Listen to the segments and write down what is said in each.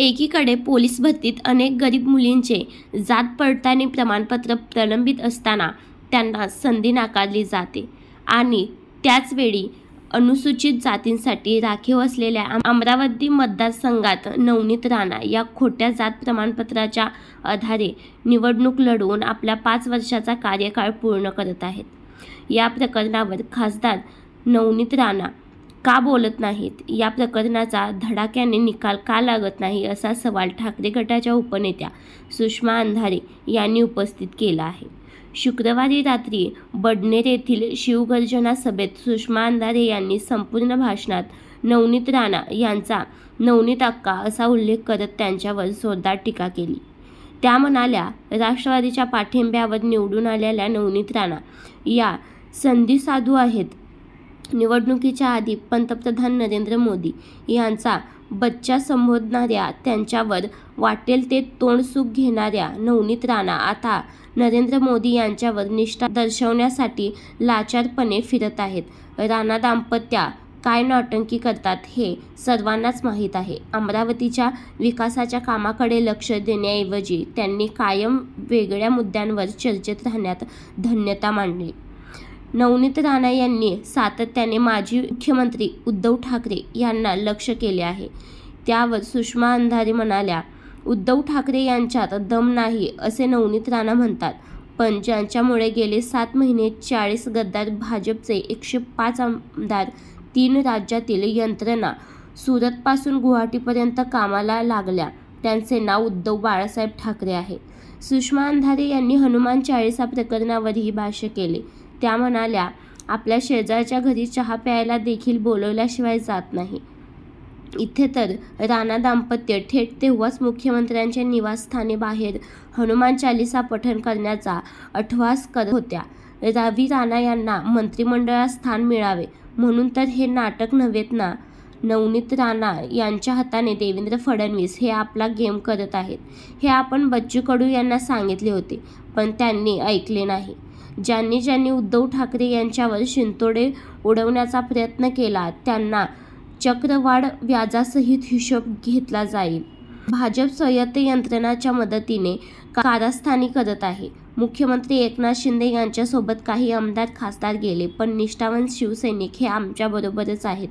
एकीकडे पोलीस भरतीत अनेक गरीब मुलींचे जात पडताळणी प्रमाणपत्र प्रलंबित असताना त्यांना संधी नाकारली जाते आणि त्याचवेळी अनुसूचित जातींसाठी राखीव असलेल्या अमरावती मतदारसंघात नवनीत राणा या खोट्या जात प्रमाणपत्राच्या आधारे निवडणूक लढवून आपल्या पाच वर्षाचा कार्यकाळ पूर्ण करत आहेत या प्रकरणावर खासदार नवनीत राणा का बोलत नाहीत या प्रकरणाचा धडाक्याने निकाल का लागत नाही असा सवाल ठाकरे गटाच्या उपनेत्या सुषमा अंधारे यांनी उपस्थित केला आहे शुक्रवारी रात्री बडनेर येथील शिवगर्जना सभेत सुषमा अंधारे यांनी संपूर्ण भाषणात नवनीत राणा यांचा नवनीत अक्का असा उल्लेख करत त्यांच्यावर जोरदार टीका केली त्या म्हणाल्या राष्ट्रवादीच्या पाठिंब्यावर निवडून आलेल्या नवनीत राणा या संधी साधू आहेत निवडणुकीच्या आधी पंतप्रधान नरेंद्र मोदी यांचा बच्चा संबोधणाऱ्या त्यांच्यावर वाटेल ते तोंड सुख घेणाऱ्या नवनीत राणा आता नरेंद्र मोदी यांच्यावर निष्ठा दर्शवण्यासाठी लाचारपणे फिरत आहेत राणा दाम्पत्या काय नौटंकी करतात हे सर्वांनाच माहीत आहे अमरावतीच्या विकासाच्या कामाकडे लक्ष देण्याऐवजी त्यांनी कायम वेगळ्या मुद्द्यांवर चर्चेत राहण्यात धन्यता मांडली नवनीत राणा यांनी सातत्याने माजी मुख्यमंत्री उद्धव ठाकरे यांना लक्ष केले आहे त्यावर सुषमा अंधारे म्हणाल्या उद्धव ठाकरे यांच्यात दम नाही असे नवनीत राणा म्हणतात पण ज्यांच्यामुळे गेले सात महिने चाळीस गद्दार भाजपचे एकशे पाच आमदार तीन राज्यातील यंत्रणा सुरतपासून गुवाहाटीपर्यंत कामाला लागल्या त्यांचे नाव उद्धव बाळासाहेब ठाकरे आहे सुषमा अंधारे यांनी हनुमान चाळीसा प्रकरणावरही भाष्य केले त्या म्हणाल्या आपल्या शेजारच्या घरी चहा प्यायला देखील बोलवल्याशिवाय जात नाही इथे तर राणा दाम्पत्य थेट तेव्हाच मुख्यमंत्र्यांच्या बाहेर हनुमान चालिसा पठण करण्याचा अठवास करत होत्या रावी राणा यांना मंत्रिमंडळात स्थान मिळावे म्हणून तर हे नाटक नव्हेत ना नवनीत राणा यांच्या हाताने देवेंद्र फडणवीस हे आपला गेम करत आहेत हे आपण बच्चू कडू यांना सांगितले होते पण त्यांनी ऐकले नाही ज्यांनी ज्यांनी उद्धव ठाकरे यांच्यावर शिंतोडे उडवण्याचा प्रयत्न केला त्यांना चक्रवाढ व्याजासहित हिशोब घेतला जाईल भाजप स्वायत्त यंत्रणाच्या मदतीने कारस्थानी करत आहे मुख्यमंत्री एकनाथ शिंदे यांच्यासोबत काही आमदार खासदार गेले पण निष्ठावंत शिवसैनिक हे आमच्याबरोबरच आहेत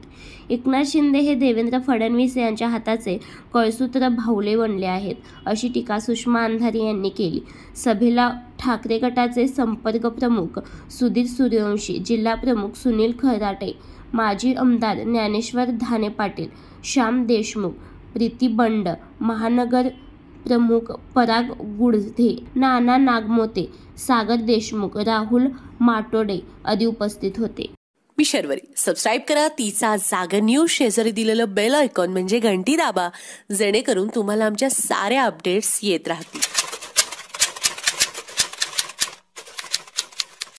एकनाथ शिंदे हे देवेंद्र फडणवीस यांच्या हाताचे कळसूत्र भाऊले बनले आहेत अशी टीका सुषमा अंधारी यांनी केली सभेला ठाकरे गटाचे संपर्क प्रमुख सुधीर सूर्यवंशी जिल्हा प्रमुख सुनील खराटे माजी आमदार ज्ञानेश्वर धाने पाटील श्याम देशमुख प्रीती बंड महानगर प्रमुख पराग गुडधे नाना नागमोते सागर देशमुख राहुल माटोडे आदी उपस्थित होते मी शर्वरी सबस्क्राईब करा तिचा जागर न्यूज शेजारी दिलेलं बेल आयकॉन म्हणजे घंटी दाबा जेणेकरून तुम्हाला आमच्या साऱ्या अपडेट्स येत राहतील